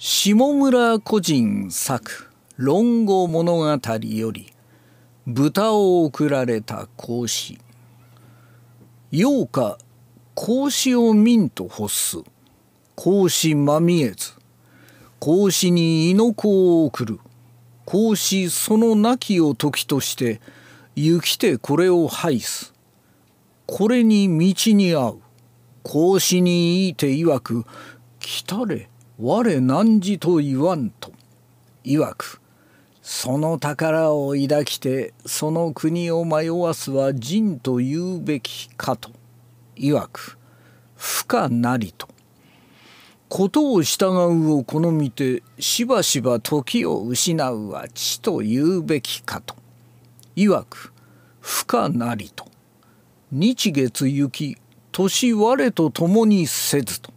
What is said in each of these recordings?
下村個人作論語物語より豚を贈られた孔子うか孔子を民と欲す孔子まみえず孔子に猪子を贈る孔子その亡きを時として行きてこれを拝すこれに道に合う孔子にいいて曰く来たれ我何時と言わんと」いわく「その宝を抱きてその国を迷わすは人と言うべきか」といわく「不可なりと」ことを従うを好みてしばしば時を失うは地と言うべきかといわく不可なりと日月行き年我と共にせずと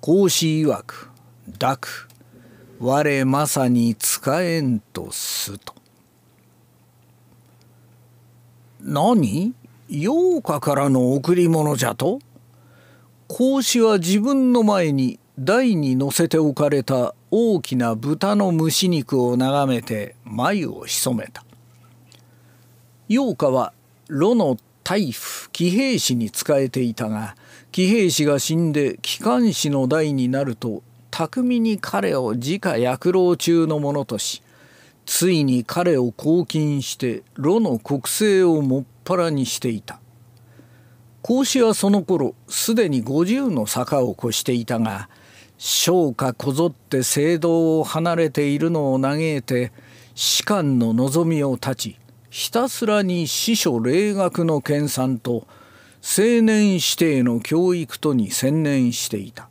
孔子いわく抱く我まさに使えんとすと。何羊羹からの贈り物じゃと孔子は自分の前に台に乗せて置かれた大きな豚の蒸し肉を眺めて眉を潜めた。羊羹は炉の大夫騎兵士に仕えていたが騎兵士が死んで機関士の代になると巧みに彼を自家躍老中のものとしついに彼を拘禁して炉の国政をもっぱらにしていた孔子はその頃すでに50の坂を越していたが商家こぞって聖堂を離れているのを嘆いて士官の望みを断ちひたすらに司書霊学の研鑽と青年指定の教育とに専念していた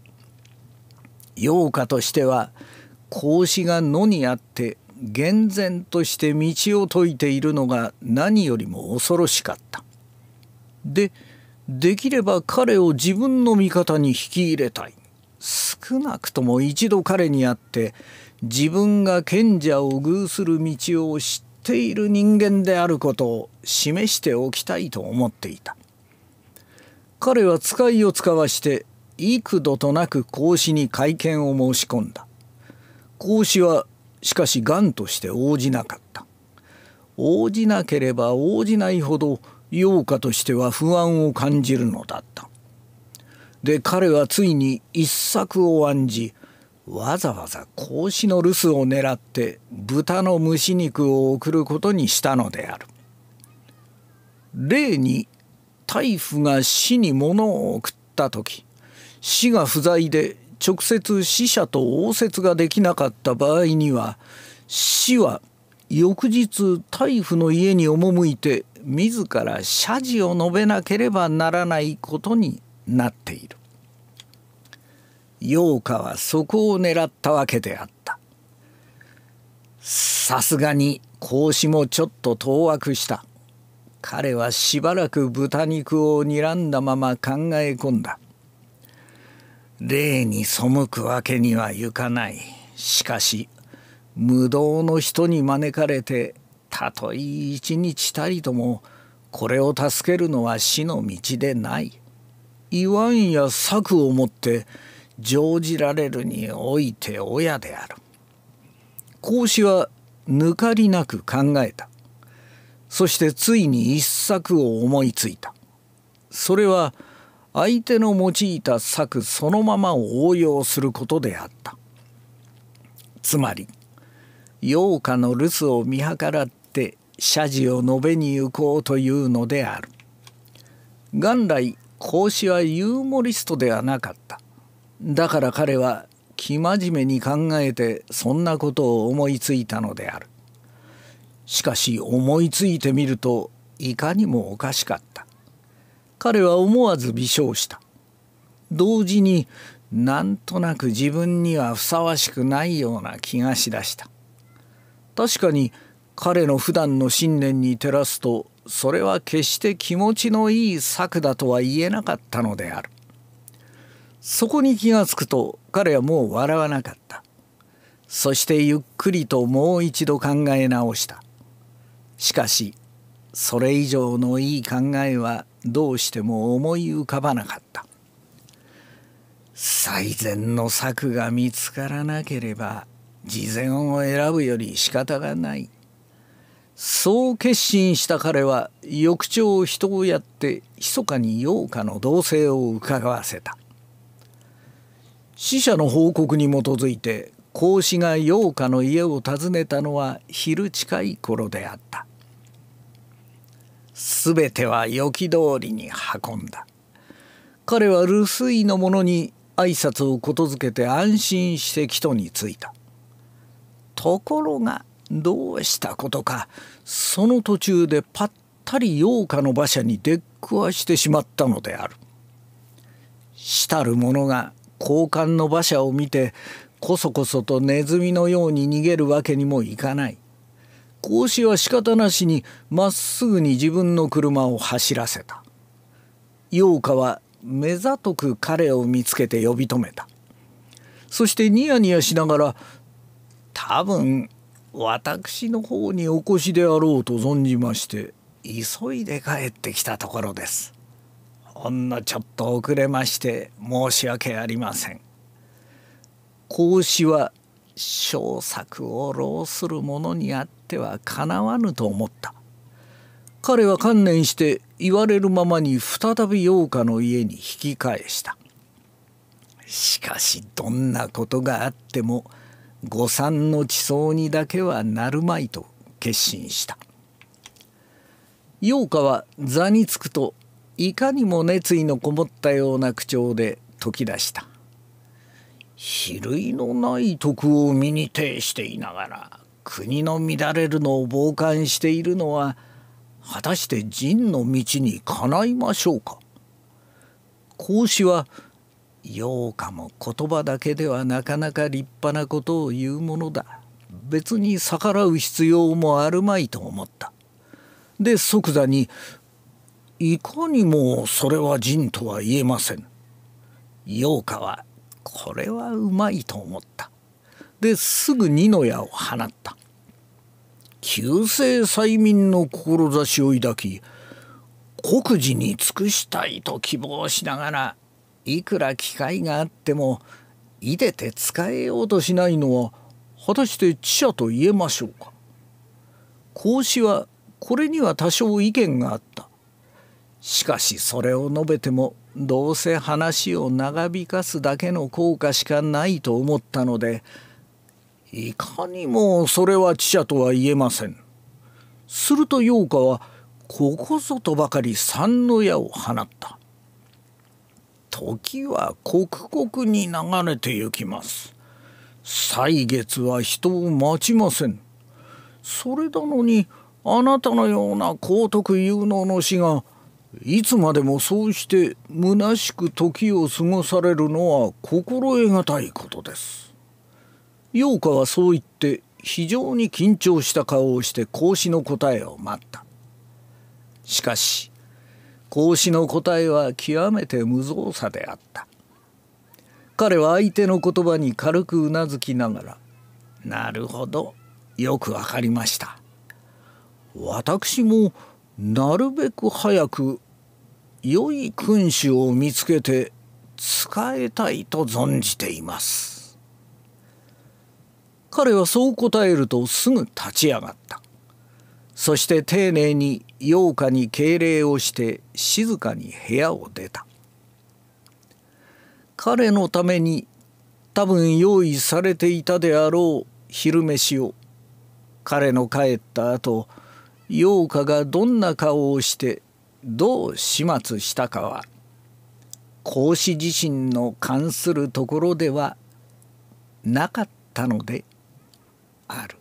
陽花としては孔子が野にあって厳然として道を説いているのが何よりも恐ろしかった。でできれば彼を自分の味方に引き入れたい。少なくとも一度彼に会って自分が賢者を遇する道を知っている人間であることを示しておきたいと思っていた。彼は使いを使わして幾度となく孔子に会見を申し込んだ孔子はしかし癌として応じなかった応じなければ応じないほど陽花としては不安を感じるのだったで彼はついに一策を案じわざわざ孔子の留守を狙って豚の蒸し肉を送ることにしたのである例に大夫が死に物を送った時死が不在で直接死者と応接ができなかった場合には死は翌日太夫の家に赴いて自ら謝辞を述べなければならないことになっている。陽花はそこを狙ったわけであった。さすがに孔子もちょっと当惑した。彼はしばらく豚肉を睨んだまま考え込んだ。霊に背くわけにはいかないしかし無道の人に招かれてたとえ一日たりともこれを助けるのは死の道でない言わんや策をもって乗じられるにおいて親である孔子は抜かりなく考えたそしてついに一策を思いついたそれは「相手の用いた策そのまま応用することであったつまり陽花の留守を見計らって謝辞を述べに行こうというのである元来孔子はユーモリストではなかっただから彼は生真面目に考えてそんなことを思いついたのであるしかし思いついてみるといかにもおかしかった彼は思わず微笑した同時になんとなく自分にはふさわしくないような気がしだした確かに彼の普段の信念に照らすとそれは決して気持ちのいい策だとは言えなかったのであるそこに気がつくと彼はもう笑わなかったそしてゆっくりともう一度考え直したしかしそれ以上のいい考えはどうしても思い浮かばなかった最善の策が見つからなければ事前を選ぶより仕方がないそう決心した彼は翌朝人をやって密かに陽花の動静をうかがわせた死者の報告に基づいて孔子が陽花の家を訪ねたのは昼近い頃であった全ては予期通りに運んだ彼は留守居の者に挨拶をことづけて安心して帰途に着いたところがどうしたことかその途中でぱったり陽花の馬車に出っくわしてしまったのである主たる者が交換の馬車を見てこそこそとネズミのように逃げるわけにもいかない孔子は仕方なしにまっすぐに自分の車を走らせた陽花は目ざとく彼を見つけて呼び止めたそしてニヤニヤしながら「多分私の方にお越しであろうと存じまして急いで帰ってきたところです」。ほんのちょっと遅れまして申し訳ありません。孔子は小作を浪する者にあってってはかなわぬと思った彼は観念して言われるままに再び陽花の家に引き返したしかしどんなことがあっても誤算の地層にだけはなるまいと決心した陽花は座につくといかにも熱意のこもったような口調で解き出した比類のない徳を身に呈していながら国の乱れるのを傍観しているのは果たして仁の道にかないましょうか。孔子は陽かも言葉だけではなかなか立派なことを言うものだ。別に逆らう必要もあるまいと思った。で即座に「いかにもそれは仁とは言えません」「陽かはこれはうまいと思った」ですぐ二の矢を放った旧世催眠の志を抱き国事に尽くしたいと希望しながらいくら機会があってもいでて使えようとしないのは果たして知者と言えましょうか孔子はこれには多少意見があったしかしそれを述べてもどうせ話を長引かすだけの効果しかないと思ったのでいかにもそれは知者とは言えません。すると陽花はここぞとばかり三の矢を放った。時は刻々に流れてゆきます。歳月は人を待ちません。それなのにあなたのような高徳有能の死がいつまでもそうして虚しく時を過ごされるのは心得難いことです。陽花はそう言って非常に緊張した顔をして孔子の答えを待ったしかし孔子の答えは極めて無造作であった彼は相手の言葉に軽くうなずきながら「なるほどよくわかりました」私もなるべく早く良い君主を見つけて仕えたいと存じています。彼はそう答えるとすぐ立ち上がったそして丁寧に陽花に敬礼をして静かに部屋を出た彼のために多分用意されていたであろう昼飯を彼の帰った後陽花がどんな顔をしてどう始末したかは孔子自身の関するところではなかったので aro.